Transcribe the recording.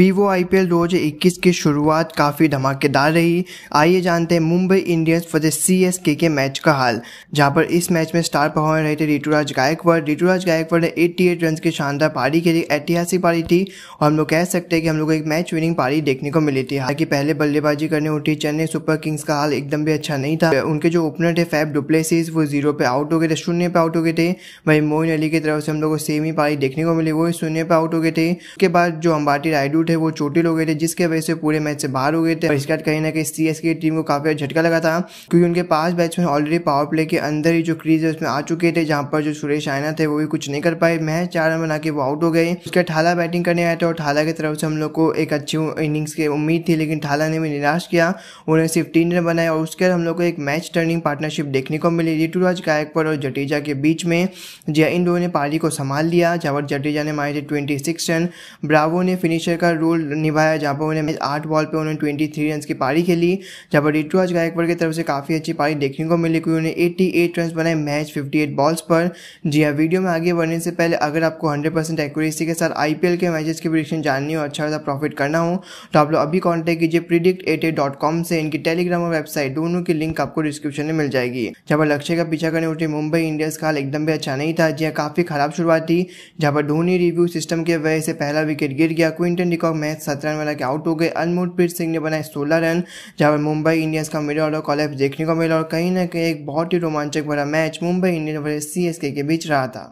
Vivo आई 2021 की शुरुआत काफ़ी धमाकेदार रही आइए जानते हैं Mumbai Indians for C S के मैच का हाल जहां पर इस मैच में स्टार परफॉर्मर रहे थे ऋतुराज गायकवाड़ ऋतुराज गायकवाड़ ने 88 रन की शानदार पारी के लिए ऐतिहासिक पारी थी और हम लोग कह सकते हैं कि हम लोग को एक मैच विनिंग पारी देखने को मिली थी हालांकि पहले बल्लेबाजी करने उठी चेन्नई सुपर किंग्स का हाल एकदम भी अच्छा नहीं था उनके जो ओपनर थे फैब डुप्लेसिस वो जीरो पे आउट हो गए थे शून्य पे आउट हो गए थे वही मोइन अली की तरफ से हम लोग को ही पारी देखने को मिली वो शून्य पे आउट हो गए थे उसके बाद जो अंबाटी रायडू थे वो चोटिल हो गए थे जिसके वजह से पूरे मैच से बाहर हो गए थे इसके बाद कहीं ना कहीं सी एस की टीम को काफी झटका लगा था क्योंकि उनके पास बैट्समैन ऑलरेडी पावर प्ले के अंदर ही जो क्रीज है उसमें आ चुके थे जहां पर जो सुरेश आयना थे वो भी कुछ नहीं कर पाए मैच चार रन बना के वो आउट हो गए उसके ठाला बैटिंग करने आए थे और ठाला की तरफ से हम लोग को एक अच्छी इनिंग्स की उम्मीद थी लेकिन ठाला ने भी निराश किया उन्होंने सिर्फ तीन रन बनाए और उसके बाद हम लोग को एक मैच टर्निंग पार्टनरशिप देखने को मिली ऋतुराज गायकवाड़ और जडेजा के बीच में जय इन दोनों ने पारी को संभाल लिया जहाँ पर जडेजा ने मारे थे ट्वेंटी रन ब्रावो ने फिनिशर का रोल निभाया जहाँ पर उन्हें आठ बॉल पर उन्होंने ट्वेंटी थ्री रन की पारी खेली जहाँ पर रिटू आज गायकवर की तरफ से काफ़ी अच्छी पारी देखने को मिली क्योंकि उन्हें एट्टी एट रन बनाए मैच फिफ्टी एट बॉल्स पर जी हाँ वीडियो में आगे बढ़ने से पहले अगर आपको हंड्रेड परसेंट एक्यूरेसी के साथ आई के मैचेस की प्रिडिक्शन जाननी हो अच्छा खासा प्रॉफिट करना हो तो आप लोग अभी कॉन्टैक्ट कीजिए predict eight eight dot com से इनकी टेलीग्राम और वेबसाइट दोनों की लिंक आपको डिस्क्रिप्शन में मिल जाएगी जहाँ पर लक्ष्य का पीछा करने उठी मुंबई इंडियंस का हाल एकदम भी अच्छा नहीं था जी हाँ, काफ़ी खराब शुरुआत थी जहाँ पर धोनी रिव्यू सिस्टम के वजह से पहला विकेट गिर गया क्विंटन पीकॉक मैच सत्रह रन बना के आउट हो गए अनमोटप्रीत सिंह ने बनाए सोलह रन जहाँ पर मुंबई इंडियंस का मिडल ऑर्डर कॉलेज देखने को मिला और कहीं ना कहीं एक बहुत ही रोमांचक भरा मैच मुंबई इंडियंस वर्ष सी के बीच रहा था